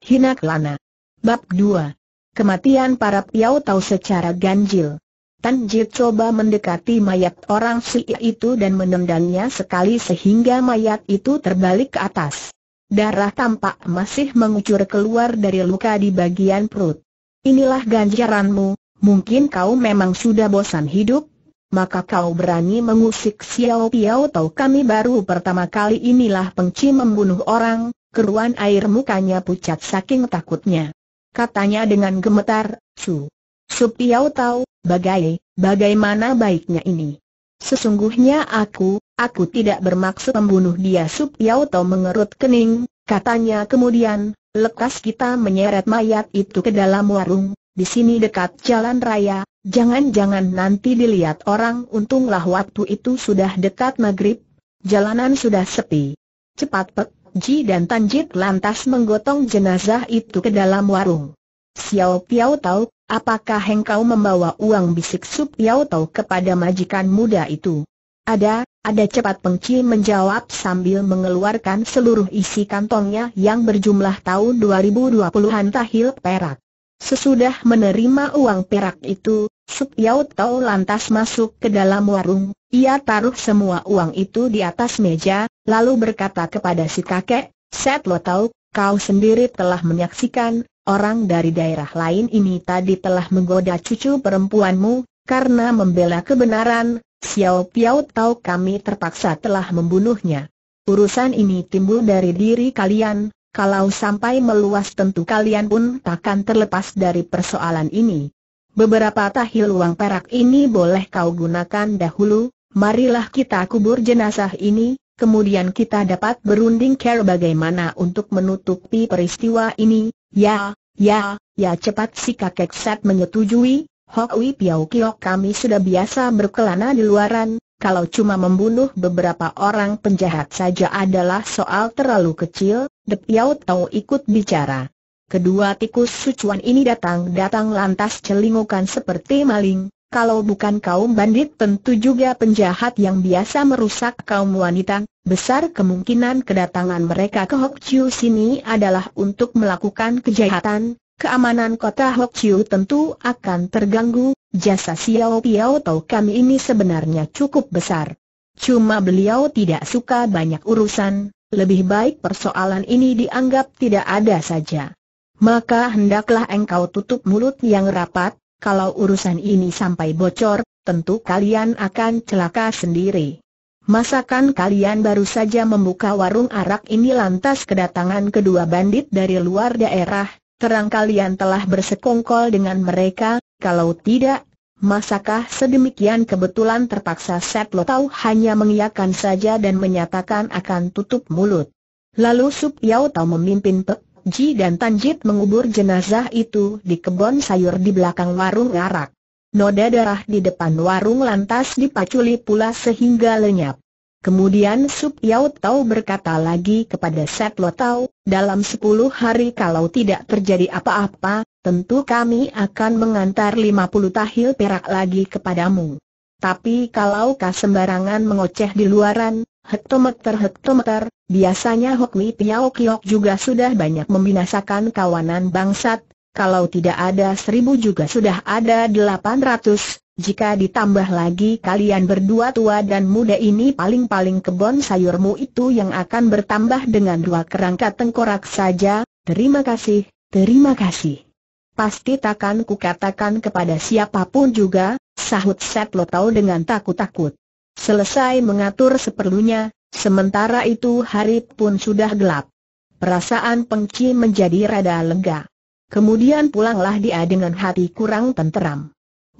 Hina Kelana. Bab 2. Kematian para piau tahu secara ganjil. Tan coba mendekati mayat orang si itu dan menendangnya sekali sehingga mayat itu terbalik ke atas. Darah tampak masih mengucur keluar dari luka di bagian perut. Inilah ganjaranmu, mungkin kau memang sudah bosan hidup, maka kau berani mengusik Xiao Piao Tau kami baru pertama kali inilah pengci membunuh orang, keruan air mukanya pucat saking takutnya. Katanya dengan gemetar, Su. Su Piao tahu, bagai, bagaimana baiknya ini. Sesungguhnya aku, aku tidak bermaksud membunuh dia Su Piao tahu mengerut kening, katanya kemudian, lekas kita menyeret mayat itu ke dalam warung, di sini dekat jalan raya, jangan-jangan nanti dilihat orang untunglah waktu itu sudah dekat maghrib, jalanan sudah sepi. Cepat pek, Ji dan Tanjit lantas menggotong jenazah itu ke dalam warung. Xiao Piao tahu, apakah engkau membawa uang bisik Su Piao tahu kepada majikan muda itu? Ada, ada cepat pengci menjawab sambil mengeluarkan seluruh isi kantongnya yang berjumlah tahun 2020-an tahil perak. Sesudah menerima uang perak itu, Supiao Tau lantas masuk ke dalam warung, ia taruh semua uang itu di atas meja, lalu berkata kepada si kakek, Set lo tahu, kau sendiri telah menyaksikan, orang dari daerah lain ini tadi telah menggoda cucu perempuanmu, karena membela kebenaran, Xiao Piao tahu kami terpaksa telah membunuhnya. Urusan ini timbul dari diri kalian, kalau sampai meluas tentu kalian pun takkan terlepas dari persoalan ini. Beberapa tahil uang perak ini boleh kau gunakan dahulu, marilah kita kubur jenazah ini, kemudian kita dapat berunding care bagaimana untuk menutupi peristiwa ini, ya, ya, ya cepat si kakek set menyetujui, Hokwi Piao Kiok kami sudah biasa berkelana di luaran, kalau cuma membunuh beberapa orang penjahat saja adalah soal terlalu kecil, De Piao tahu ikut bicara. Kedua tikus sucuan ini datang-datang lantas celingukan seperti maling, kalau bukan kaum bandit tentu juga penjahat yang biasa merusak kaum wanita, besar kemungkinan kedatangan mereka ke Hok Chiu sini adalah untuk melakukan kejahatan, keamanan kota Hok Chiu tentu akan terganggu, jasa Xiao Piao Tau kami ini sebenarnya cukup besar. Cuma beliau tidak suka banyak urusan, lebih baik persoalan ini dianggap tidak ada saja. Maka hendaklah engkau tutup mulut yang rapat, kalau urusan ini sampai bocor, tentu kalian akan celaka sendiri. Masakan kalian baru saja membuka warung arak ini lantas kedatangan kedua bandit dari luar daerah, terang kalian telah bersekongkol dengan mereka, kalau tidak, masakah sedemikian kebetulan terpaksa Setlo Tau hanya mengiyakan saja dan menyatakan akan tutup mulut. Lalu Sup Yau Tau memimpin Pek Ji dan Tanjit mengubur jenazah itu di kebun sayur di belakang warung arak. Noda darah di depan warung lantas dipaculi pula sehingga lenyap. Kemudian Sup Yau Tau berkata lagi kepada Set Lo Tau, dalam sepuluh hari kalau tidak terjadi apa-apa, tentu kami akan mengantar lima puluh tahil perak lagi kepadamu. Tapi kalau kau sembarangan mengoceh di luaran, Hektometer-hektometer, biasanya Hokmi Piao Kiok juga sudah banyak membinasakan kawanan bangsat, kalau tidak ada seribu juga sudah ada delapan ratus, jika ditambah lagi kalian berdua tua dan muda ini paling-paling kebun sayurmu itu yang akan bertambah dengan dua kerangka tengkorak saja, terima kasih, terima kasih. Pasti takkan katakan kepada siapapun juga, sahut Set Lo tahu dengan takut-takut. Selesai mengatur seperlunya, sementara itu hari pun sudah gelap. Perasaan pengci menjadi rada lega. Kemudian pulanglah dia dengan hati kurang tenteram.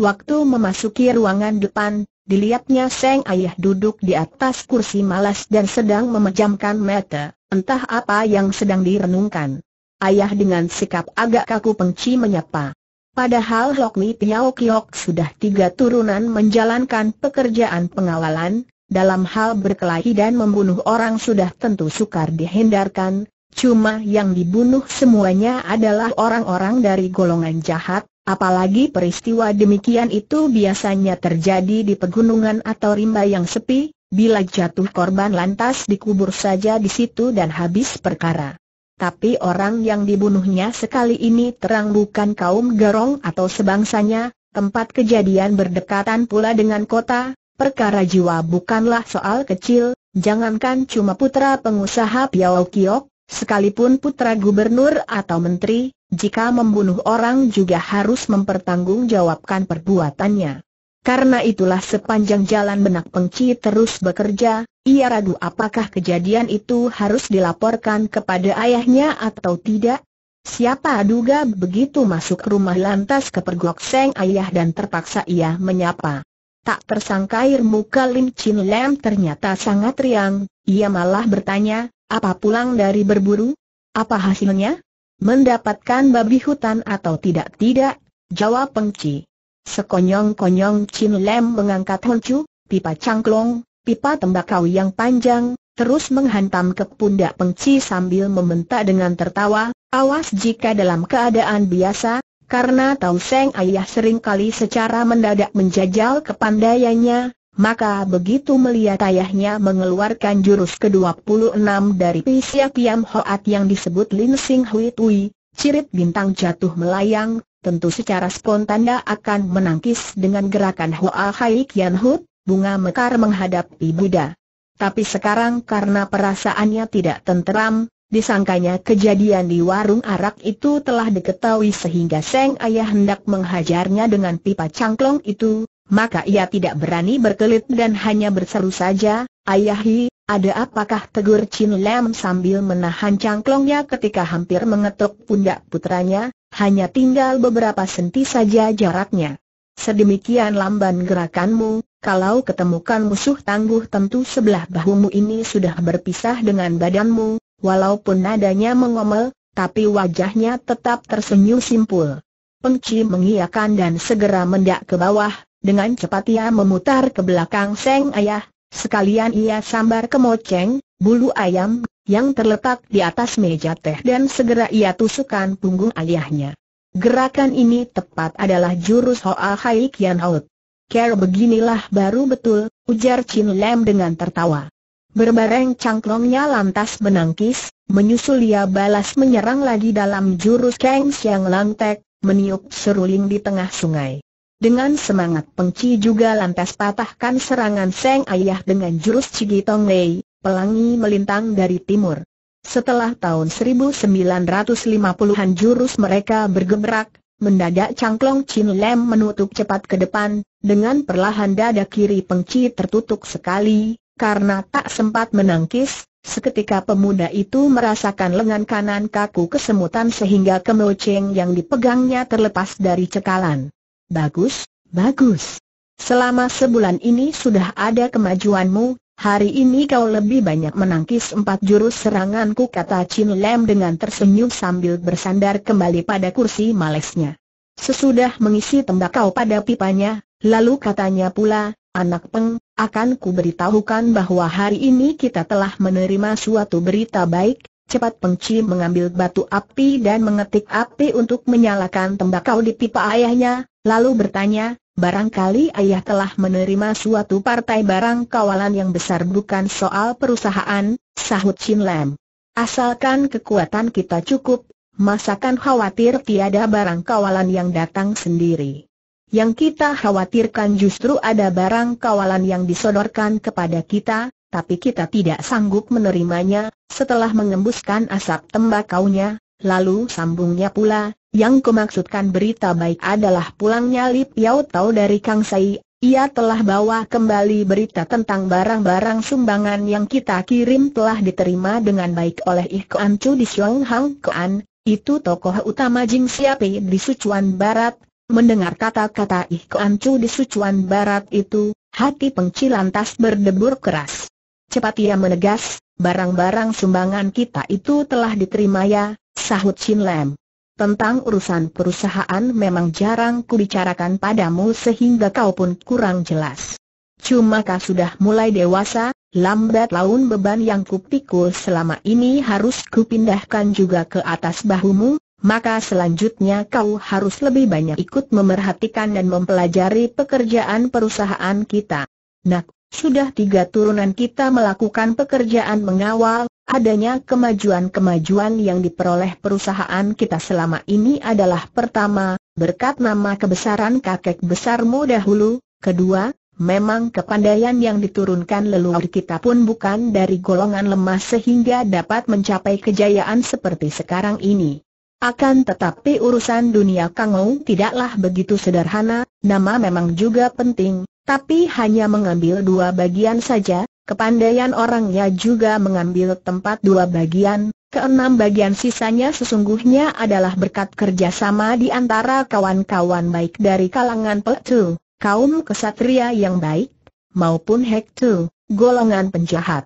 Waktu memasuki ruangan depan, dilihatnya Seng Ayah duduk di atas kursi malas dan sedang memejamkan mata, entah apa yang sedang direnungkan. Ayah dengan sikap agak kaku pengci menyapa. Padahal Mi Piao Kiok sudah tiga turunan menjalankan pekerjaan pengawalan, dalam hal berkelahi dan membunuh orang sudah tentu sukar dihindarkan, cuma yang dibunuh semuanya adalah orang-orang dari golongan jahat, apalagi peristiwa demikian itu biasanya terjadi di pegunungan atau rimba yang sepi, bila jatuh korban lantas dikubur saja di situ dan habis perkara. Tapi orang yang dibunuhnya sekali ini terang bukan kaum Gerong atau sebangsanya, tempat kejadian berdekatan pula dengan kota, perkara jiwa bukanlah soal kecil, jangankan cuma putra pengusaha Piao Kiok, sekalipun putra gubernur atau menteri, jika membunuh orang juga harus mempertanggungjawabkan perbuatannya. Karena itulah sepanjang jalan benak pengci terus bekerja, ia ragu apakah kejadian itu harus dilaporkan kepada ayahnya atau tidak. Siapa duga begitu masuk rumah lantas kepergok seng ayah dan terpaksa ia menyapa. Tak tersangka air muka Lim Chin Lam ternyata sangat riang, ia malah bertanya, apa pulang dari berburu? Apa hasilnya? Mendapatkan babi hutan atau tidak-tidak? Jawab pengci. Sekonyong-konyong Chin Lam mengangkat honcu, pipa cangklong, pipa tembakau yang panjang, terus menghantam ke pundak pengci sambil membentak dengan tertawa, awas jika dalam keadaan biasa, karena Tau Seng Ayah sering kali secara mendadak menjajal kepandaiannya, maka begitu melihat ayahnya mengeluarkan jurus ke-26 dari Pisiak Yam Hoat yang disebut Lin Sing Hui Tui, cirit bintang jatuh melayang, tentu secara spontan dia akan menangkis dengan gerakan Hoa Hai Kian Hut, bunga mekar menghadapi Buddha. Tapi sekarang karena perasaannya tidak tenteram, disangkanya kejadian di warung arak itu telah diketahui sehingga Seng Ayah hendak menghajarnya dengan pipa cangklong itu, maka ia tidak berani berkelit dan hanya berseru saja, Ayahi, ada apakah tegur Chin Lam sambil menahan cangklongnya ketika hampir mengetuk pundak putranya, hanya tinggal beberapa senti saja jaraknya. Sedemikian lamban gerakanmu, kalau ketemukan musuh tangguh tentu sebelah bahumu ini sudah berpisah dengan badanmu, walaupun nadanya mengomel, tapi wajahnya tetap tersenyum simpul. Pengci mengiakan dan segera mendak ke bawah, dengan cepat ia memutar ke belakang Seng Ayah, sekalian ia sambar ke Moceng, bulu ayam, yang terletak di atas meja teh dan segera ia tusukan punggung ayahnya. Gerakan ini tepat adalah jurus Hoa Hai Kian Hout. Care beginilah baru betul, ujar Chin Lam dengan tertawa. Berbareng cangklongnya lantas menangkis, menyusul ia balas menyerang lagi dalam jurus Kang Siang Lantek, meniup seruling di tengah sungai. Dengan semangat pengci juga lantas patahkan serangan Seng Ayah dengan jurus Cigitong Lei, pelangi melintang dari timur. Setelah tahun 1950-an jurus mereka bergemerak, mendadak cangklong Chin Lam menutup cepat ke depan, dengan perlahan dada kiri pengci tertutup sekali, karena tak sempat menangkis, seketika pemuda itu merasakan lengan kanan kaku kesemutan sehingga kemoceng yang dipegangnya terlepas dari cekalan. Bagus, bagus. Selama sebulan ini sudah ada kemajuanmu, Hari ini kau lebih banyak menangkis empat jurus seranganku kata Chin Lam dengan tersenyum sambil bersandar kembali pada kursi malesnya. Sesudah mengisi tembakau pada pipanya, lalu katanya pula, anak peng, akan ku beritahukan bahwa hari ini kita telah menerima suatu berita baik, cepat pengci mengambil batu api dan mengetik api untuk menyalakan tembakau di pipa ayahnya, lalu bertanya, Barangkali ayah telah menerima suatu partai barang kawalan yang besar bukan soal perusahaan, sahut Chin Lam. Asalkan kekuatan kita cukup, masakan khawatir tiada barang kawalan yang datang sendiri. Yang kita khawatirkan justru ada barang kawalan yang disodorkan kepada kita, tapi kita tidak sanggup menerimanya, setelah mengembuskan asap tembakaunya, Lalu sambungnya pula, yang kumaksudkan berita baik adalah pulangnya Lip Yao Tau dari Kang Sai. Ia telah bawa kembali berita tentang barang-barang sumbangan yang kita kirim telah diterima dengan baik oleh Ih Kuan Chu di Xiong Hang Kuan, itu tokoh utama Jing Siapi di Sichuan Barat. Mendengar kata-kata Ih Kuan Chu di Sichuan Barat itu, hati pengci lantas berdebur keras. Cepat ia menegas, Barang-barang sumbangan kita itu telah diterima ya, sahut Chin Lam. Tentang urusan perusahaan memang jarang kubicarakan padamu sehingga kau pun kurang jelas. Cuma kau sudah mulai dewasa, lambat laun beban yang kupikul selama ini harus kupindahkan juga ke atas bahumu, maka selanjutnya kau harus lebih banyak ikut memerhatikan dan mempelajari pekerjaan perusahaan kita. Nak, sudah tiga turunan kita melakukan pekerjaan mengawal, adanya kemajuan-kemajuan yang diperoleh perusahaan kita selama ini adalah pertama, berkat nama kebesaran kakek besarmu dahulu, kedua, memang kepandaian yang diturunkan leluhur kita pun bukan dari golongan lemah sehingga dapat mencapai kejayaan seperti sekarang ini. Akan tetapi urusan dunia Kangou tidaklah begitu sederhana, nama memang juga penting, tapi hanya mengambil dua bagian saja, kepandaian orangnya juga mengambil tempat dua bagian, keenam bagian sisanya sesungguhnya adalah berkat kerjasama di antara kawan-kawan baik dari kalangan Petu, kaum kesatria yang baik, maupun Hektu, golongan penjahat.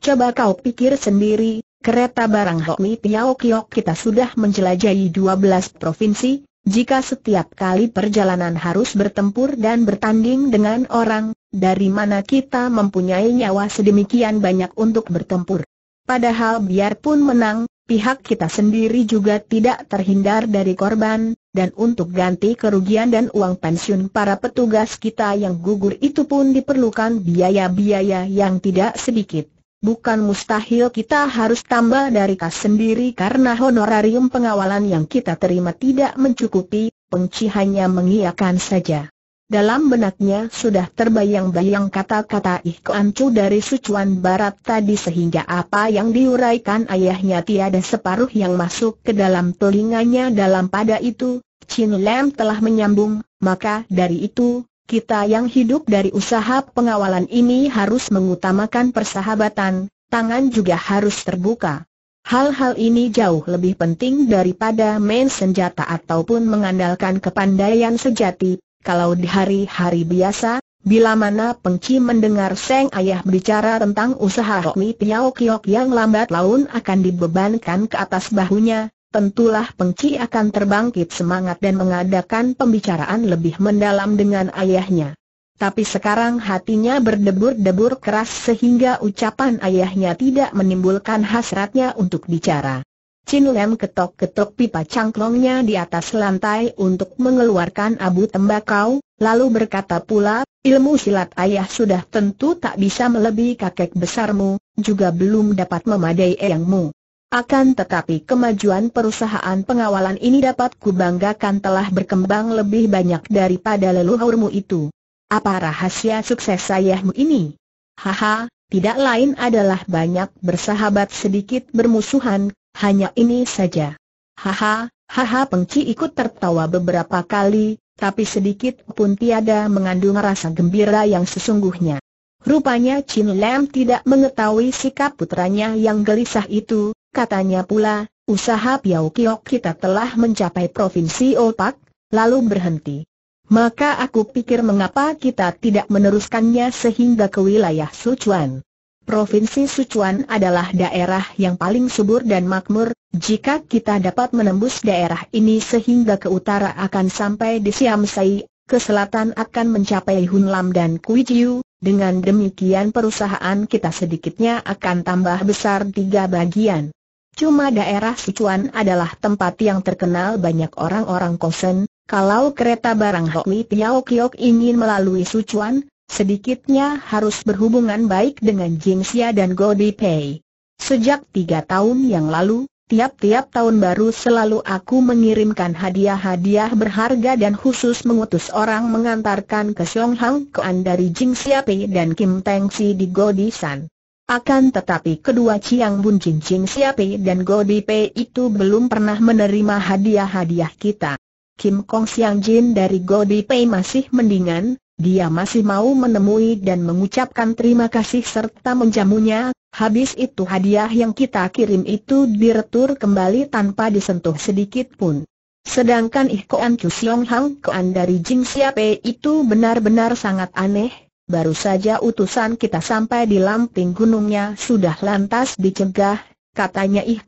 Coba kau pikir sendiri, Kereta barang Hokmi Piao Kiok kita sudah menjelajahi 12 provinsi, jika setiap kali perjalanan harus bertempur dan bertanding dengan orang, dari mana kita mempunyai nyawa sedemikian banyak untuk bertempur. Padahal biarpun menang, pihak kita sendiri juga tidak terhindar dari korban, dan untuk ganti kerugian dan uang pensiun para petugas kita yang gugur itu pun diperlukan biaya-biaya yang tidak sedikit. Bukan mustahil kita harus tambah dari kas sendiri karena honorarium pengawalan yang kita terima tidak mencukupi, Pengci hanya mengiyakan saja. Dalam benaknya sudah terbayang-bayang kata-kata Ikhwancu dari Sucuan Barat tadi sehingga apa yang diuraikan ayahnya tiada separuh yang masuk ke dalam telinganya dalam pada itu, Chin Lam telah menyambung, maka dari itu, kita yang hidup dari usaha pengawalan ini harus mengutamakan persahabatan, tangan juga harus terbuka. Hal-hal ini jauh lebih penting daripada main senjata ataupun mengandalkan kepandaian sejati. Kalau di hari-hari biasa, bila mana pengci mendengar Seng Ayah bicara tentang usaha Rokmi Piao Kiok yang lambat laun akan dibebankan ke atas bahunya, tentulah Pengki akan terbangkit semangat dan mengadakan pembicaraan lebih mendalam dengan ayahnya. Tapi sekarang hatinya berdebur-debur keras sehingga ucapan ayahnya tidak menimbulkan hasratnya untuk bicara. Chin Lem ketok-ketok pipa cangklongnya di atas lantai untuk mengeluarkan abu tembakau, lalu berkata pula, ilmu silat ayah sudah tentu tak bisa melebihi kakek besarmu, juga belum dapat memadai eyangmu. Akan tetapi kemajuan perusahaan pengawalan ini dapat kubanggakan telah berkembang lebih banyak daripada leluhurmu itu. Apa rahasia sukses sayahmu ini? Haha, tidak lain adalah banyak bersahabat sedikit bermusuhan, hanya ini saja. Haha, haha pengci ikut tertawa beberapa kali, tapi sedikit pun tiada mengandung rasa gembira yang sesungguhnya. Rupanya Chin Lam tidak mengetahui sikap putranya yang gelisah itu, Katanya pula, usaha Piau Kiok kita telah mencapai Provinsi Opak, lalu berhenti. Maka aku pikir mengapa kita tidak meneruskannya sehingga ke wilayah Sichuan. Provinsi Sichuan adalah daerah yang paling subur dan makmur, jika kita dapat menembus daerah ini sehingga ke utara akan sampai di Siamsai, ke selatan akan mencapai Hunlam dan Kuijiu, dengan demikian perusahaan kita sedikitnya akan tambah besar tiga bagian. Cuma daerah Sichuan adalah tempat yang terkenal banyak orang-orang kosen, kalau kereta barang Hokmi Tiao Kiok ingin melalui Sichuan, sedikitnya harus berhubungan baik dengan Jingxia dan Godi Pei. Sejak tiga tahun yang lalu, tiap-tiap tahun baru selalu aku mengirimkan hadiah-hadiah berharga dan khusus mengutus orang mengantarkan ke Xionghang Kuan dari Jingxia Pei dan Kim Tengsi di Godisan. Akan tetapi kedua Chiang Bun Cincin Siapi dan Godi Pe itu belum pernah menerima hadiah-hadiah kita. Kim Kong Siang Jin dari Godi Pei masih mendingan, dia masih mau menemui dan mengucapkan terima kasih serta menjamunya, habis itu hadiah yang kita kirim itu diretur kembali tanpa disentuh sedikit pun. Sedangkan Ih Koan Chu Siong Hang Koan dari Jing Siapi itu benar-benar sangat aneh, baru saja utusan kita sampai di lamping gunungnya sudah lantas dicegah, katanya Ih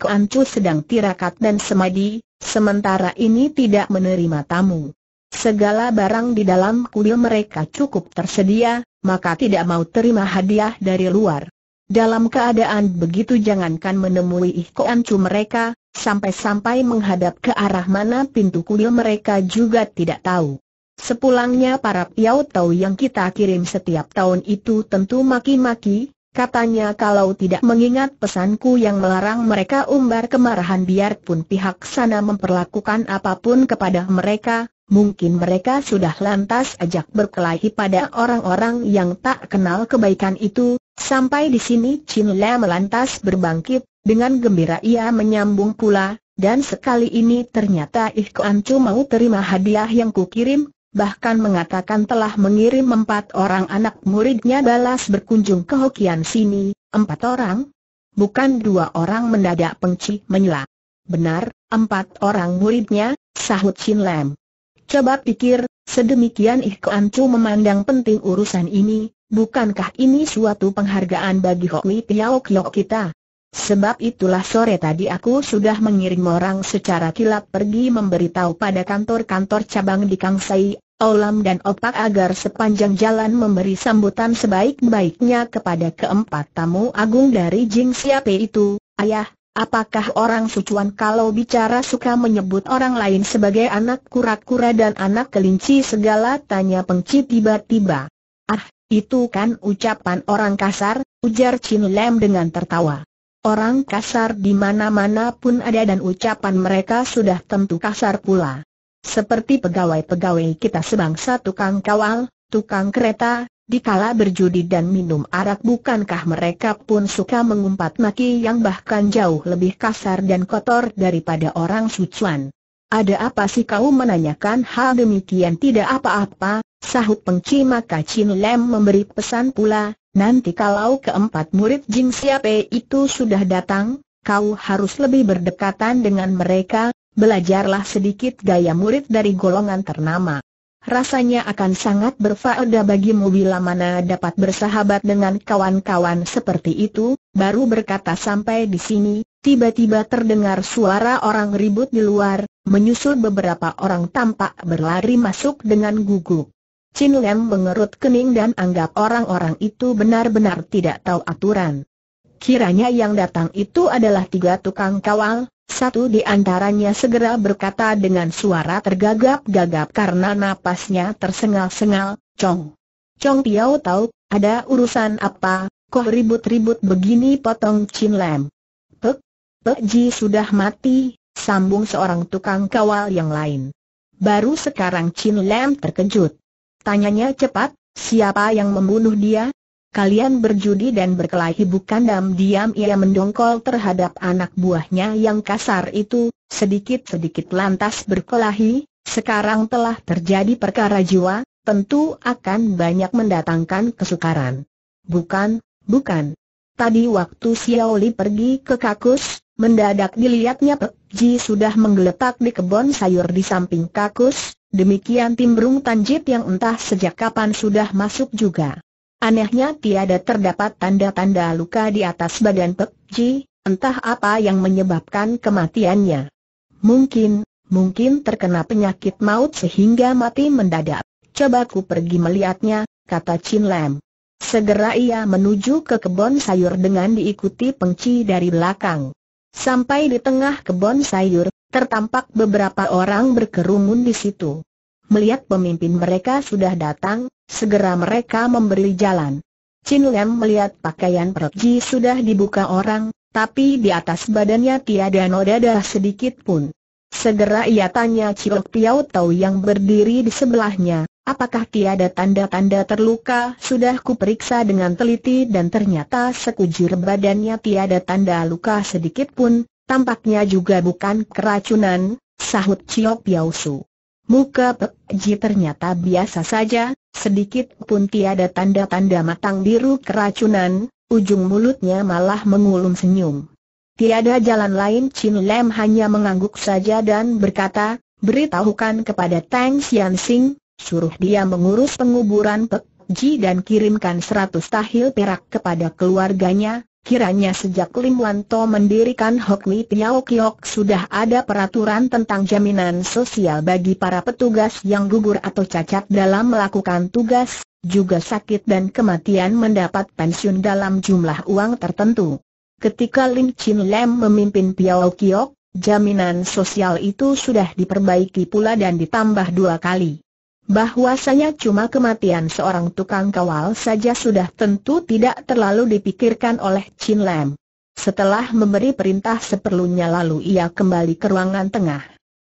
sedang tirakat dan semadi, sementara ini tidak menerima tamu. Segala barang di dalam kuil mereka cukup tersedia, maka tidak mau terima hadiah dari luar. Dalam keadaan begitu jangankan menemui Ih mereka, sampai-sampai menghadap ke arah mana pintu kuil mereka juga tidak tahu. Sepulangnya para piau tahu yang kita kirim setiap tahun itu tentu maki-maki, Katanya kalau tidak mengingat pesanku yang melarang mereka umbar kemarahan biarpun pihak sana memperlakukan apapun kepada mereka, mungkin mereka sudah lantas ajak berkelahi pada orang-orang yang tak kenal kebaikan itu. Sampai di sini Chin Le melantas berbangkit, dengan gembira ia menyambung pula, dan sekali ini ternyata Ih Kuan Chu mau terima hadiah yang kukirim, bahkan mengatakan telah mengirim empat orang anak muridnya balas berkunjung ke Hokian sini, empat orang? Bukan dua orang mendadak pengci menyela. Benar, empat orang muridnya, sahut Shin Lam. Coba pikir, sedemikian Ih Ancu memandang penting urusan ini, bukankah ini suatu penghargaan bagi Hokwi Piao Kyo kita? Sebab itulah sore tadi aku sudah mengirim orang secara kilat pergi memberitahu pada kantor-kantor cabang di Kangsai, Olam dan Opak agar sepanjang jalan memberi sambutan sebaik-baiknya kepada keempat tamu agung dari Jing Siapai itu, Ayah, apakah orang sucuan kalau bicara suka menyebut orang lain sebagai anak kura-kura dan anak kelinci segala tanya pengci tiba-tiba. Ah, itu kan ucapan orang kasar, ujar Chin Lam dengan tertawa. Orang kasar di mana-mana pun ada dan ucapan mereka sudah tentu kasar pula. Seperti pegawai-pegawai kita sebangsa tukang kawal, tukang kereta, dikala berjudi dan minum arak bukankah mereka pun suka mengumpat maki yang bahkan jauh lebih kasar dan kotor daripada orang sucuan. Ada apa sih kau menanyakan hal demikian tidak apa-apa, sahut pengci maka Chin Lem memberi pesan pula, Nanti kalau keempat murid Jing Siape itu sudah datang, kau harus lebih berdekatan dengan mereka, belajarlah sedikit gaya murid dari golongan ternama. Rasanya akan sangat berfaedah bagimu bila mana dapat bersahabat dengan kawan-kawan seperti itu, baru berkata sampai di sini, tiba-tiba terdengar suara orang ribut di luar, menyusul beberapa orang tampak berlari masuk dengan gugup. Chin Lem mengerut kening dan anggap orang-orang itu benar-benar tidak tahu aturan. Kiranya yang datang itu adalah tiga tukang kawal, satu di antaranya segera berkata dengan suara tergagap-gagap karena napasnya tersengal-sengal, Chong, Chong Tiau tahu, ada urusan apa, kok ribut-ribut begini potong Chin Lem. Pek, Pek Ji sudah mati, sambung seorang tukang kawal yang lain. Baru sekarang Chin Lem terkejut. Tanyanya cepat, siapa yang membunuh dia? Kalian berjudi dan berkelahi bukan diam-diam ia mendongkol terhadap anak buahnya yang kasar itu, sedikit-sedikit lantas berkelahi, sekarang telah terjadi perkara jiwa, tentu akan banyak mendatangkan kesukaran. Bukan, bukan. Tadi waktu Xiao Li pergi ke kakus, mendadak dilihatnya Pek Ji sudah menggeletak di kebun sayur di samping kakus, Demikian timbrung Tanjit yang entah sejak kapan sudah masuk juga. Anehnya tiada terdapat tanda-tanda luka di atas badan Pek Ji, entah apa yang menyebabkan kematiannya. Mungkin, mungkin terkena penyakit maut sehingga mati mendadak. Coba ku pergi melihatnya, kata Chin Lam. Segera ia menuju ke kebun sayur dengan diikuti pengci dari belakang. Sampai di tengah kebun sayur, tertampak beberapa orang berkerumun di situ. Melihat pemimpin mereka sudah datang, segera mereka memberi jalan. Chin Lam melihat pakaian Perot Ji sudah dibuka orang, tapi di atas badannya tiada noda darah sedikit pun. Segera ia tanya Ciok Piao Tau yang berdiri di sebelahnya, apakah tiada tanda-tanda terluka? Sudah kuperiksa dengan teliti dan ternyata sekujur badannya tiada tanda luka sedikit pun, tampaknya juga bukan keracunan, sahut Chiok Piao Su. Muka Pek Ji ternyata biasa saja, sedikit pun tiada tanda-tanda matang biru keracunan, ujung mulutnya malah mengulum senyum. Tiada jalan lain Chin Lam hanya mengangguk saja dan berkata, beritahukan kepada Tang Xian Sing, suruh dia mengurus penguburan Pek Ji dan kirimkan seratus tahil perak kepada keluarganya, Kiranya sejak Lim Wan To mendirikan Hok Mi Tiao Kiok sudah ada peraturan tentang jaminan sosial bagi para petugas yang gugur atau cacat dalam melakukan tugas, juga sakit dan kematian mendapat pensiun dalam jumlah uang tertentu. Ketika Lim Chin Lem memimpin Piao Kiok, jaminan sosial itu sudah diperbaiki pula dan ditambah dua kali bahwasanya cuma kematian seorang tukang kawal saja sudah tentu tidak terlalu dipikirkan oleh Chin Lam. Setelah memberi perintah seperlunya lalu ia kembali ke ruangan tengah.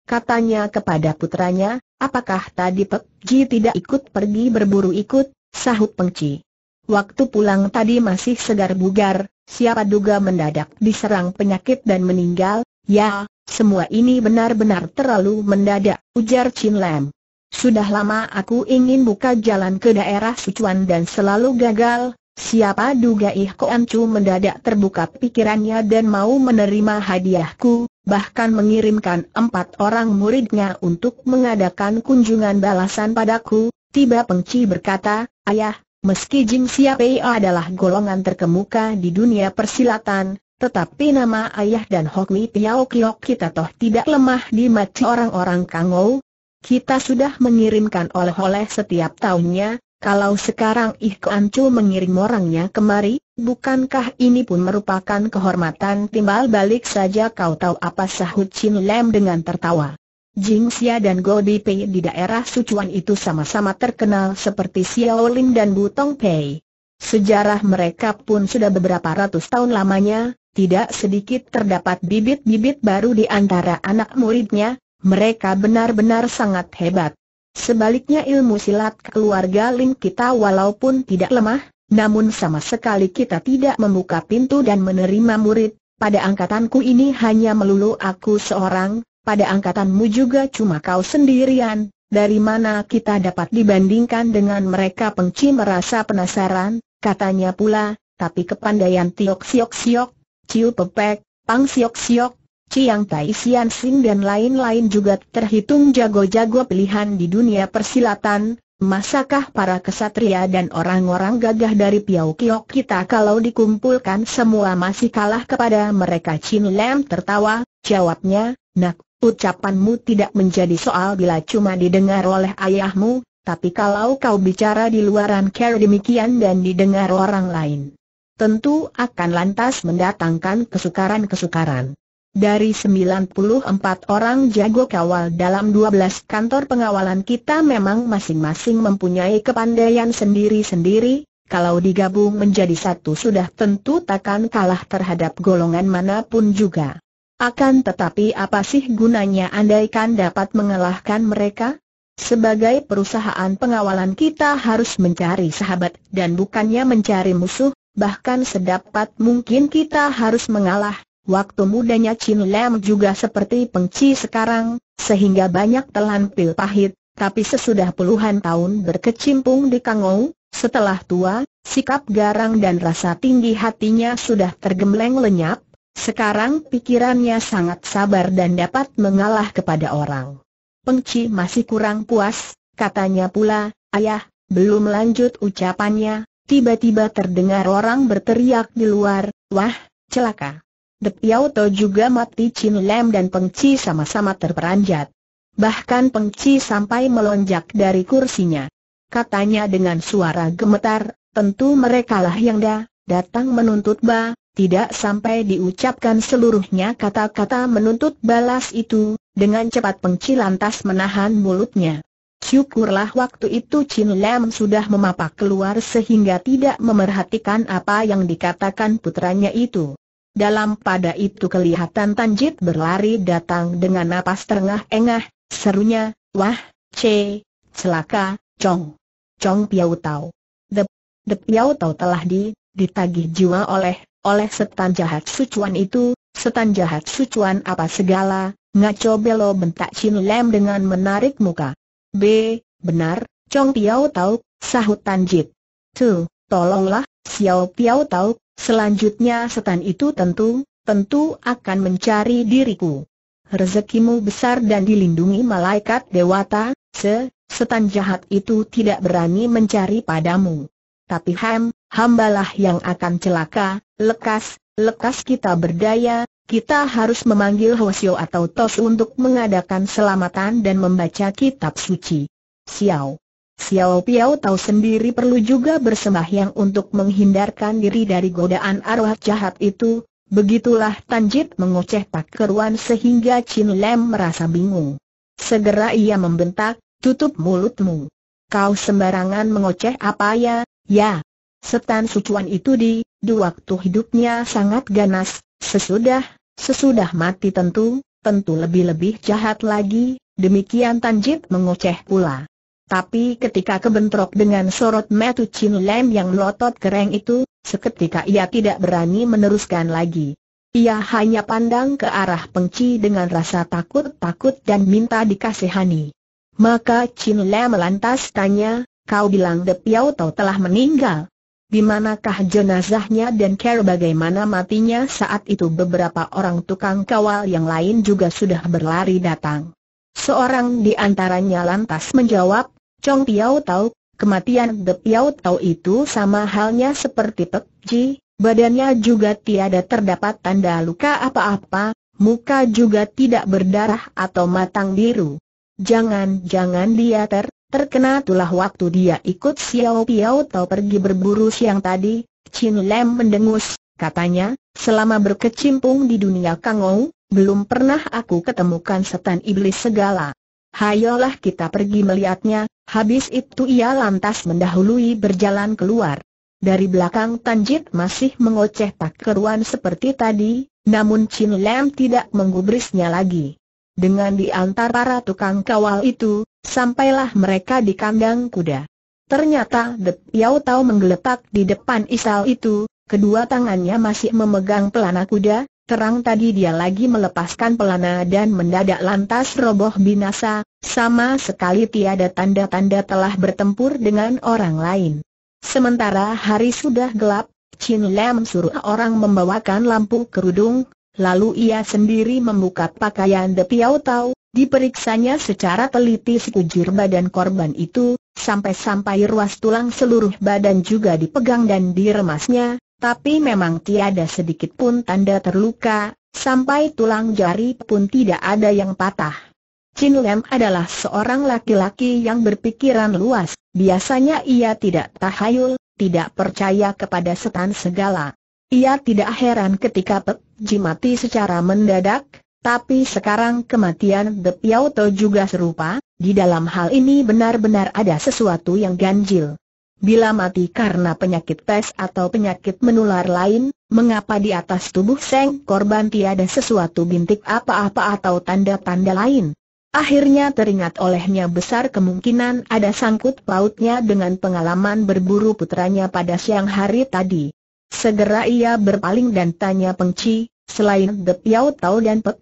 Katanya kepada putranya, apakah tadi Pek Ji tidak ikut pergi berburu ikut, sahut Peng Pengci. Waktu pulang tadi masih segar bugar, siapa duga mendadak diserang penyakit dan meninggal, ya, semua ini benar-benar terlalu mendadak, ujar Chin Lam. Sudah lama aku ingin buka jalan ke daerah Sichuan dan selalu gagal, siapa duga Ih Koan Chu mendadak terbuka pikirannya dan mau menerima hadiahku, bahkan mengirimkan empat orang muridnya untuk mengadakan kunjungan balasan padaku, tiba pengci berkata, Ayah, meski Jing Siapei adalah golongan terkemuka di dunia persilatan, tetapi nama ayah dan Hokmi Piao Kiok kita toh tidak lemah di mata orang-orang Kangou, kita sudah mengirimkan oleh-oleh setiap tahunnya, kalau sekarang Ih Keancu mengirim orangnya kemari, bukankah ini pun merupakan kehormatan timbal balik saja kau tahu apa sahut Chin Lam dengan tertawa. Jing Xia dan Go Di Pei di daerah Sichuan itu sama-sama terkenal seperti Xiao Lim dan Butong Pei. Sejarah mereka pun sudah beberapa ratus tahun lamanya, tidak sedikit terdapat bibit-bibit baru di antara anak muridnya, mereka benar-benar sangat hebat. Sebaliknya ilmu silat keluarga Ling kita walaupun tidak lemah, namun sama sekali kita tidak membuka pintu dan menerima murid. Pada angkatanku ini hanya melulu aku seorang, pada angkatanmu juga cuma kau sendirian. Dari mana kita dapat dibandingkan dengan mereka pengci merasa penasaran, katanya pula, tapi kepandaian Tiok Siok Siok, Ciu Pepek, Pang Siok Siok, Ciang Tai Sian Sing dan lain-lain juga terhitung jago-jago pilihan di dunia persilatan, masakah para kesatria dan orang-orang gagah dari Piau Kiok kita kalau dikumpulkan semua masih kalah kepada mereka Chin Lam tertawa, jawabnya, nak, ucapanmu tidak menjadi soal bila cuma didengar oleh ayahmu, tapi kalau kau bicara di luaran care demikian dan didengar orang lain tentu akan lantas mendatangkan kesukaran-kesukaran. Dari 94 orang jago kawal dalam 12 kantor pengawalan kita memang masing-masing mempunyai kepandaian sendiri-sendiri, kalau digabung menjadi satu sudah tentu takkan kalah terhadap golongan manapun juga. Akan tetapi apa sih gunanya andaikan dapat mengalahkan mereka? Sebagai perusahaan pengawalan kita harus mencari sahabat dan bukannya mencari musuh, bahkan sedapat mungkin kita harus mengalah Waktu mudanya Chin Lam juga seperti pengci sekarang, sehingga banyak telan pil pahit, tapi sesudah puluhan tahun berkecimpung di Kangou, setelah tua, sikap garang dan rasa tinggi hatinya sudah tergembleng lenyap, sekarang pikirannya sangat sabar dan dapat mengalah kepada orang. Pengci masih kurang puas, katanya pula, ayah, belum lanjut ucapannya, tiba-tiba terdengar orang berteriak di luar, wah, celaka. Depiau Auto juga mati Chin Lam dan Peng Chi sama-sama terperanjat. Bahkan Peng Chi sampai melonjak dari kursinya. Katanya dengan suara gemetar, tentu merekalah yang dah, datang menuntut ba, tidak sampai diucapkan seluruhnya kata-kata menuntut balas itu, dengan cepat Peng Chi lantas menahan mulutnya. Syukurlah waktu itu Chin Lam sudah memapak keluar sehingga tidak memerhatikan apa yang dikatakan putranya itu. Dalam pada itu kelihatan Tanjit berlari datang dengan napas terengah-engah, serunya, wah, C, celaka, cong, cong Piau Tau. The, the Piau Tau telah di, ditagih jiwa oleh, oleh setan jahat sucuan itu, setan jahat sucuan apa segala, ngaco belo bentak Chin Lem dengan menarik muka. B, benar, cong Piau Tau, sahut Tanjit. Tu, tolonglah, Xiao Piau Tau, Selanjutnya setan itu tentu, tentu akan mencari diriku. Rezekimu besar dan dilindungi malaikat dewata, se, setan jahat itu tidak berani mencari padamu. Tapi ham, hambalah yang akan celaka, lekas, lekas kita berdaya, kita harus memanggil Hwasyo atau Tos untuk mengadakan selamatan dan membaca kitab suci. Xiao. Xiao Piao tahu sendiri perlu juga bersembahyang untuk menghindarkan diri dari godaan arwah jahat itu, begitulah Tanjit mengoceh tak keruan sehingga Chin Lam merasa bingung. Segera ia membentak, tutup mulutmu. Kau sembarangan mengoceh apa ya, ya. Setan sucuan itu di, di waktu hidupnya sangat ganas, sesudah, sesudah mati tentu, tentu lebih-lebih jahat lagi, demikian Tanjit mengoceh pula. Tapi ketika kebentrok dengan sorot metu Chin Lam yang melotot kereng itu, seketika ia tidak berani meneruskan lagi. Ia hanya pandang ke arah pengci dengan rasa takut-takut dan minta dikasihani. Maka Chin Lam melantas tanya, kau bilang De Piao Tau telah meninggal. Di manakah jenazahnya dan care bagaimana matinya saat itu beberapa orang tukang kawal yang lain juga sudah berlari datang. Seorang di antaranya lantas menjawab, Chong Piao Tau, kematian The Piao Tau itu sama halnya seperti Pek Ji, badannya juga tiada terdapat tanda luka apa-apa, muka juga tidak berdarah atau matang biru. Jangan-jangan dia ter terkena tulah waktu dia ikut Xiao Piao Tau pergi berburu siang tadi, Chin Lem mendengus, katanya, selama berkecimpung di dunia Kangou, belum pernah aku ketemukan setan iblis segala hayolah kita pergi melihatnya, habis itu ia lantas mendahului berjalan keluar. Dari belakang Tanjit masih mengoceh tak keruan seperti tadi, namun Chin Lam tidak menggubrisnya lagi. Dengan diantar para tukang kawal itu, sampailah mereka di kandang kuda. Ternyata Dep Yau Tau menggeletak di depan isal itu, kedua tangannya masih memegang pelana kuda, terang tadi dia lagi melepaskan pelana dan mendadak lantas roboh binasa, sama sekali tiada tanda-tanda telah bertempur dengan orang lain. Sementara hari sudah gelap, Chin Lam suruh orang membawakan lampu kerudung, lalu ia sendiri membuka pakaian The Piao Tau, Diperiksanya secara teliti sekujur badan korban itu, sampai-sampai ruas tulang seluruh badan juga dipegang dan diremasnya, tapi memang tiada sedikit pun tanda terluka, sampai tulang jari pun tidak ada yang patah. Chin Lem adalah seorang laki-laki yang berpikiran luas, biasanya ia tidak tahayul, tidak percaya kepada setan segala. Ia tidak heran ketika Pek Ji mati secara mendadak, tapi sekarang kematian The To juga serupa, di dalam hal ini benar-benar ada sesuatu yang ganjil. Bila mati karena penyakit pes atau penyakit menular lain, mengapa di atas tubuh Seng korban tiada sesuatu bintik apa-apa atau tanda-tanda lain? Akhirnya teringat olehnya besar kemungkinan ada sangkut pautnya dengan pengalaman berburu putranya pada siang hari tadi. Segera ia berpaling dan tanya Pengci, selain The Piao Tau dan Pek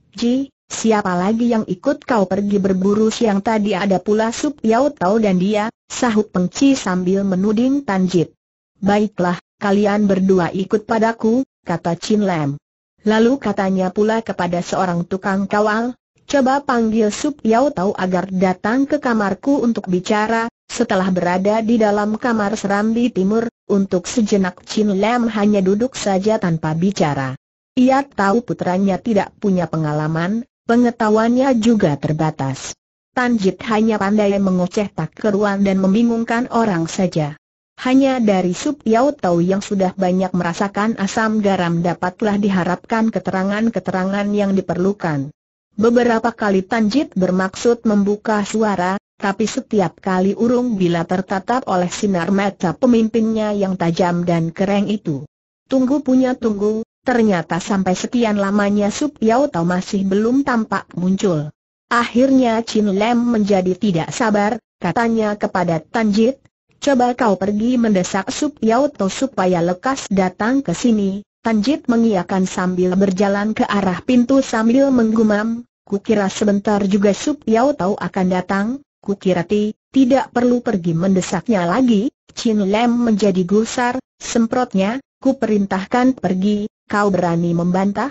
Siapa lagi yang ikut kau pergi berburu siang tadi ada pula Sup yau Tau dan dia, sahut pengci sambil menuding Tanjit. Baiklah, kalian berdua ikut padaku, kata Chin Lam. Lalu katanya pula kepada seorang tukang kawal, coba panggil Sup yau Tau agar datang ke kamarku untuk bicara, setelah berada di dalam kamar Serambi Timur, untuk sejenak Chin Lam hanya duduk saja tanpa bicara. Ia tahu putranya tidak punya pengalaman, Pengetahuannya juga terbatas. Tanjit hanya pandai mengoceh tak keruan dan membingungkan orang saja. Hanya dari Sub Yau Tau yang sudah banyak merasakan asam garam dapatlah diharapkan keterangan-keterangan yang diperlukan. Beberapa kali Tanjit bermaksud membuka suara, tapi setiap kali urung bila tertatap oleh sinar mata pemimpinnya yang tajam dan kering itu. Tunggu punya tunggu, Ternyata sampai sekian lamanya Sup Yao Tau masih belum tampak muncul. Akhirnya Chin Lam menjadi tidak sabar, katanya kepada Tanjit, coba kau pergi mendesak Sup Yao Tau supaya lekas datang ke sini. Tanjit mengiakan sambil berjalan ke arah pintu sambil menggumam, kukira sebentar juga Sup Yao Tau akan datang, kukira ti, tidak perlu pergi mendesaknya lagi. Chin Lam menjadi gusar, semprotnya, ku perintahkan pergi, Kau berani membantah?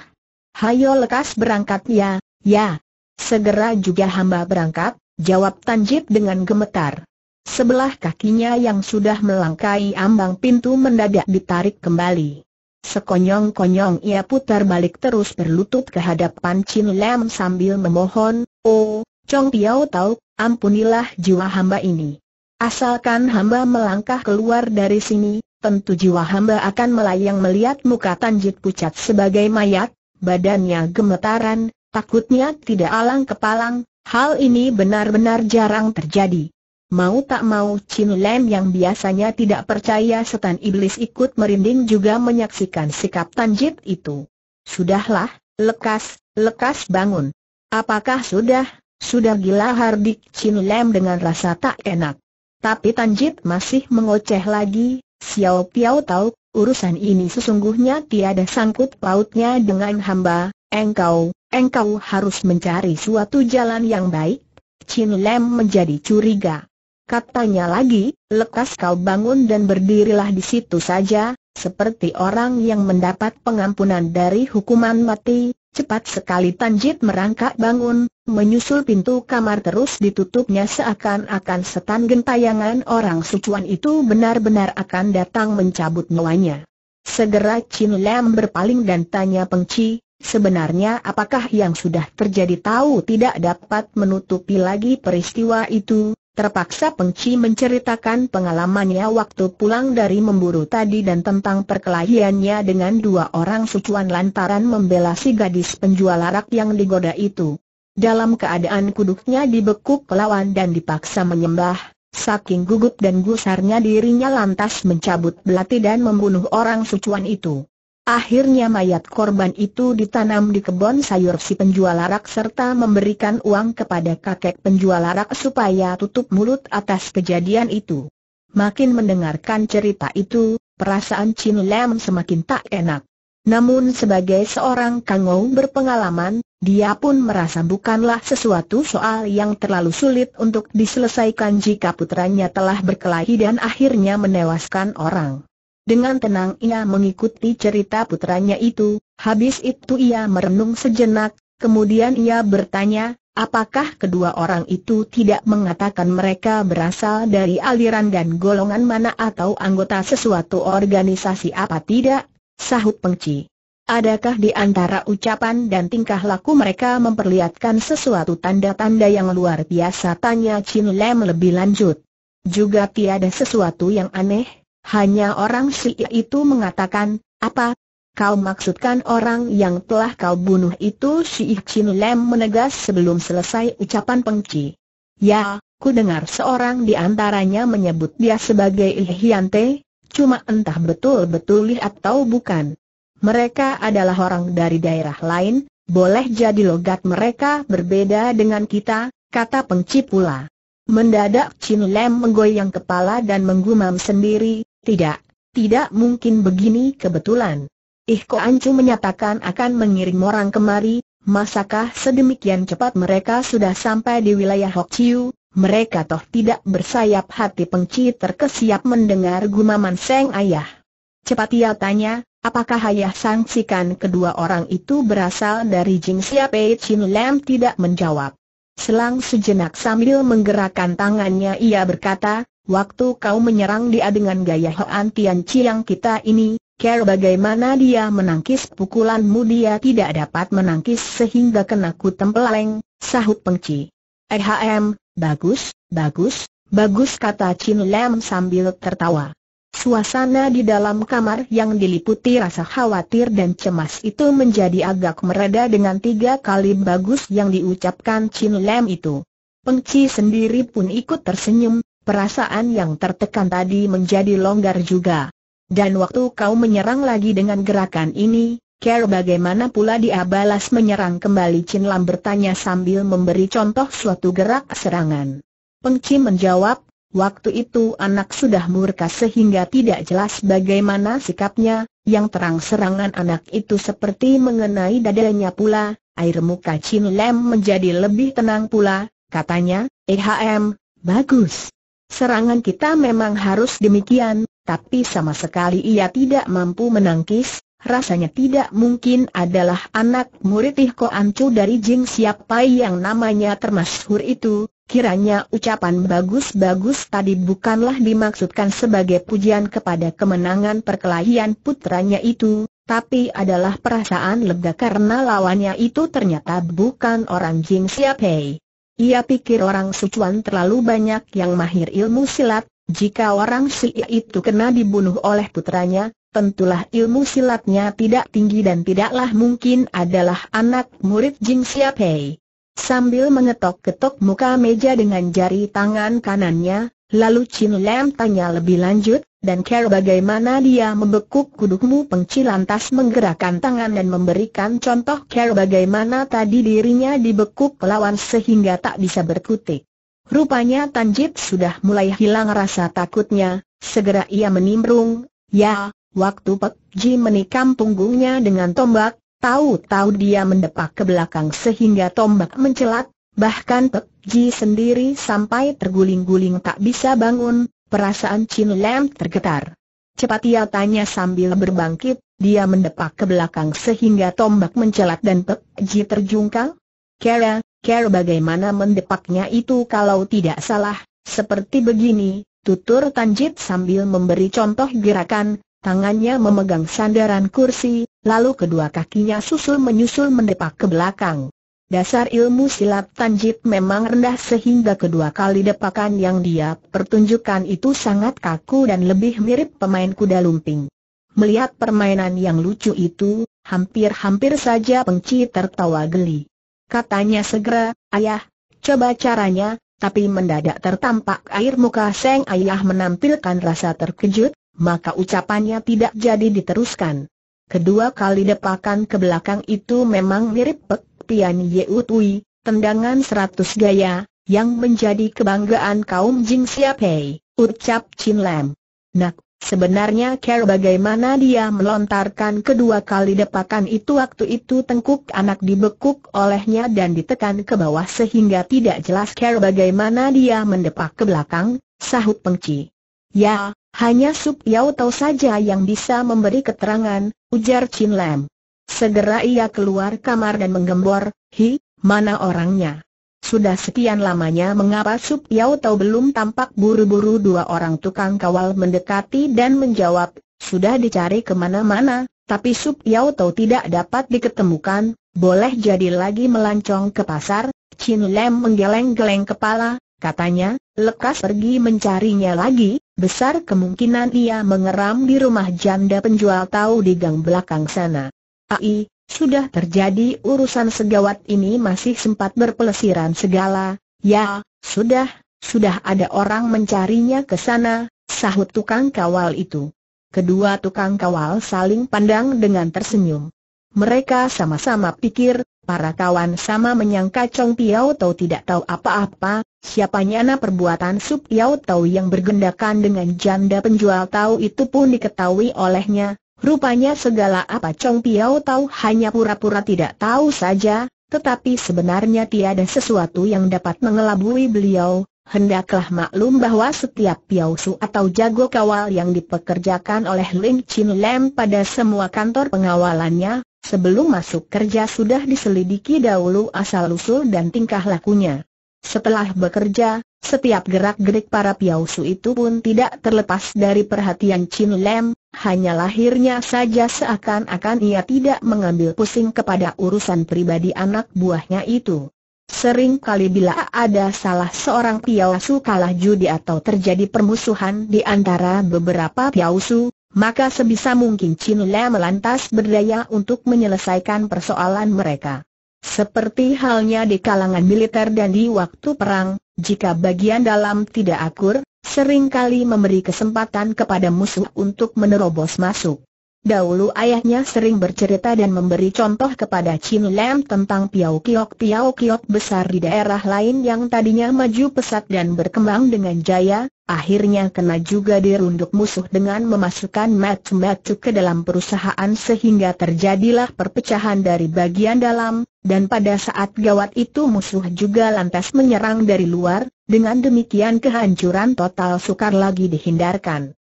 Hayo lekas berangkat ya, ya. Segera juga hamba berangkat, jawab Tanjip dengan gemetar. Sebelah kakinya yang sudah melangkai ambang pintu mendadak ditarik kembali. Sekonyong-konyong ia putar balik terus berlutut ke hadapan Chin Lam sambil memohon, Oh, Chong Piao Tau, ampunilah jiwa hamba ini. Asalkan hamba melangkah keluar dari sini, tentu jiwa hamba akan melayang melihat muka Tanjit pucat sebagai mayat, badannya gemetaran, takutnya tidak alang kepalang, hal ini benar-benar jarang terjadi. Mau tak mau Chin Lam yang biasanya tidak percaya setan iblis ikut merinding juga menyaksikan sikap Tanjit itu. Sudahlah, lekas, lekas bangun. Apakah sudah, sudah gila Hardik Chin Lam dengan rasa tak enak. Tapi Tanjit masih mengoceh lagi, Xiao Piao tahu, urusan ini sesungguhnya tiada sangkut pautnya dengan hamba, engkau, engkau harus mencari suatu jalan yang baik. Chin Lam menjadi curiga. Katanya lagi, lekas kau bangun dan berdirilah di situ saja, seperti orang yang mendapat pengampunan dari hukuman mati, Cepat sekali Tanjit merangkak bangun, menyusul pintu kamar terus ditutupnya seakan-akan setan gentayangan orang sucuan itu benar-benar akan datang mencabut nyawanya. Segera Chin Lam berpaling dan tanya Peng Chi, sebenarnya apakah yang sudah terjadi tahu tidak dapat menutupi lagi peristiwa itu, Terpaksa Pengci menceritakan pengalamannya waktu pulang dari memburu tadi dan tentang perkelahiannya dengan dua orang sucuan lantaran membela si gadis penjual arak yang digoda itu. Dalam keadaan kuduknya dibekuk lawan dan dipaksa menyembah, saking gugup dan gusarnya dirinya lantas mencabut belati dan membunuh orang sucuan itu. Akhirnya mayat korban itu ditanam di kebun sayur si penjual arak serta memberikan uang kepada kakek penjual arak supaya tutup mulut atas kejadian itu. Makin mendengarkan cerita itu, perasaan Chin Lam semakin tak enak. Namun sebagai seorang kangou berpengalaman, dia pun merasa bukanlah sesuatu soal yang terlalu sulit untuk diselesaikan jika putranya telah berkelahi dan akhirnya menewaskan orang. Dengan tenang ia mengikuti cerita putranya itu, habis itu ia merenung sejenak, kemudian ia bertanya, apakah kedua orang itu tidak mengatakan mereka berasal dari aliran dan golongan mana atau anggota sesuatu organisasi apa tidak? Sahut pengci. Adakah di antara ucapan dan tingkah laku mereka memperlihatkan sesuatu tanda-tanda yang luar biasa? Tanya Chin Lam lebih lanjut. Juga tiada sesuatu yang aneh, hanya orang si itu mengatakan, apa? Kau maksudkan orang yang telah kau bunuh itu Si Chin Lem menegas sebelum selesai ucapan pengci. Ya, ku dengar seorang di antaranya menyebut dia sebagai Ilhiante, cuma entah betul-betul atau bukan. Mereka adalah orang dari daerah lain, boleh jadi logat mereka berbeda dengan kita, kata pengci pula. Mendadak Chin Lem menggoyang kepala dan menggumam sendiri, tidak, tidak mungkin begini kebetulan. Ihko Ancu menyatakan akan mengirim orang kemari, masakah sedemikian cepat mereka sudah sampai di wilayah Hok Chiu, mereka toh tidak bersayap hati pengci terkesiap mendengar gumaman Seng Ayah. Cepat ia tanya, apakah Ayah sangsikan kedua orang itu berasal dari Jing Siape Chin Lam tidak menjawab. Selang sejenak sambil menggerakkan tangannya ia berkata, Waktu kau menyerang dia dengan gaya Hoan Tian Chiang kita ini, care bagaimana dia menangkis pukulanmu dia tidak dapat menangkis sehingga kena ku tempeleng, sahut pengci. Ehm, bagus, bagus, bagus kata Chin Lam sambil tertawa. Suasana di dalam kamar yang diliputi rasa khawatir dan cemas itu menjadi agak mereda dengan tiga kali bagus yang diucapkan Chin Lam itu. Pengci sendiri pun ikut tersenyum, Perasaan yang tertekan tadi menjadi longgar juga. Dan waktu kau menyerang lagi dengan gerakan ini, Care bagaimana pula dia balas menyerang kembali Chin Lam bertanya sambil memberi contoh suatu gerak serangan. Peng Chin menjawab, waktu itu anak sudah murka sehingga tidak jelas bagaimana sikapnya, yang terang serangan anak itu seperti mengenai dadanya pula, air muka Chin Lam menjadi lebih tenang pula, katanya, ehm, bagus. Serangan kita memang harus demikian, tapi sama sekali ia tidak mampu menangkis, rasanya tidak mungkin adalah anak murid Ihko Ancu dari Jing siapa yang namanya termasyhur itu, kiranya ucapan bagus-bagus tadi bukanlah dimaksudkan sebagai pujian kepada kemenangan perkelahian putranya itu, tapi adalah perasaan lega karena lawannya itu ternyata bukan orang Jing siapa. Ia pikir orang Sichuan terlalu banyak yang mahir ilmu silat, jika orang si itu kena dibunuh oleh putranya, tentulah ilmu silatnya tidak tinggi dan tidaklah mungkin adalah anak murid Jing Xiaopei. Sambil mengetok-ketok muka meja dengan jari tangan kanannya, Lalu Chin Lam tanya lebih lanjut, dan care bagaimana dia membekuk kudukmu pengci lantas menggerakkan tangan dan memberikan contoh care bagaimana tadi dirinya dibekuk pelawan sehingga tak bisa berkutik. Rupanya Tan Jit sudah mulai hilang rasa takutnya, segera ia menimbrung, ya, waktu Pek Ji menikam punggungnya dengan tombak, tahu-tahu dia mendepak ke belakang sehingga tombak mencelat, Bahkan Pek Ji sendiri sampai terguling-guling tak bisa bangun, perasaan Chin Lam tergetar. Cepat ia tanya sambil berbangkit, dia mendepak ke belakang sehingga tombak mencelat dan Pek Ji terjungkal. Kera, Kera bagaimana mendepaknya itu kalau tidak salah, seperti begini, tutur Tanjit sambil memberi contoh gerakan, tangannya memegang sandaran kursi, lalu kedua kakinya susul menyusul mendepak ke belakang. Dasar ilmu silat Tanjit memang rendah sehingga kedua kali depakan yang dia pertunjukkan itu sangat kaku dan lebih mirip pemain kuda lumping. Melihat permainan yang lucu itu, hampir-hampir saja pengci tertawa geli. Katanya segera, ayah, coba caranya, tapi mendadak tertampak air muka Seng Ayah menampilkan rasa terkejut, maka ucapannya tidak jadi diteruskan. Kedua kali depakan ke belakang itu memang mirip pek Tian Ye Utui, tendangan seratus gaya, yang menjadi kebanggaan kaum Jing Siapei, ucap Chin Lam. Nak, sebenarnya care bagaimana dia melontarkan kedua kali depakan itu waktu itu tengkuk anak dibekuk olehnya dan ditekan ke bawah sehingga tidak jelas care bagaimana dia mendepak ke belakang, sahut pengci. Ya, hanya Sub Yao Tau saja yang bisa memberi keterangan, ujar Chin Lam. Segera ia keluar kamar dan menggembor, hi, mana orangnya? Sudah sekian lamanya mengapa Sup Yau Tau belum tampak buru-buru dua orang tukang kawal mendekati dan menjawab, sudah dicari kemana-mana, tapi Sup Yau Tau tidak dapat diketemukan, boleh jadi lagi melancong ke pasar, Chin Lem menggeleng-geleng kepala, katanya, lekas pergi mencarinya lagi, besar kemungkinan ia mengeram di rumah janda penjual tahu di gang belakang sana. Ai, sudah terjadi urusan segawat ini masih sempat berpelesiran segala, ya, sudah, sudah ada orang mencarinya ke sana, sahut tukang kawal itu. Kedua tukang kawal saling pandang dengan tersenyum. Mereka sama-sama pikir, para kawan sama menyangka Chong Piao Tau tidak tahu apa-apa, siapa nyana perbuatan Sup Piao Tau yang bergendakan dengan janda penjual tahu itu pun diketahui olehnya, Rupanya segala apa Chong Piao tahu hanya pura-pura tidak tahu saja, tetapi sebenarnya tiada sesuatu yang dapat mengelabui beliau. Hendaklah maklum bahwa setiap Piao Su atau jago kawal yang dipekerjakan oleh Ling Chin Lam pada semua kantor pengawalannya, sebelum masuk kerja sudah diselidiki dahulu asal-usul dan tingkah lakunya. Setelah bekerja, setiap gerak-gerik para Piao Su itu pun tidak terlepas dari perhatian Chin Lam, hanya lahirnya saja seakan-akan ia tidak mengambil pusing kepada urusan pribadi anak buahnya itu. Sering kali bila ada salah seorang piausu kalah judi atau terjadi permusuhan di antara beberapa piausu, maka sebisa mungkin Chin Le melantas berdaya untuk menyelesaikan persoalan mereka. Seperti halnya di kalangan militer dan di waktu perang, jika bagian dalam tidak akur, seringkali memberi kesempatan kepada musuh untuk menerobos masuk. Dahulu ayahnya sering bercerita dan memberi contoh kepada Chin Lam tentang Piau Kiok Piau Kiok besar di daerah lain yang tadinya maju pesat dan berkembang dengan jaya, akhirnya kena juga dirunduk musuh dengan memasukkan match match ke dalam perusahaan sehingga terjadilah perpecahan dari bagian dalam, dan pada saat gawat itu musuh juga lantas menyerang dari luar, dengan demikian kehancuran total sukar lagi dihindarkan.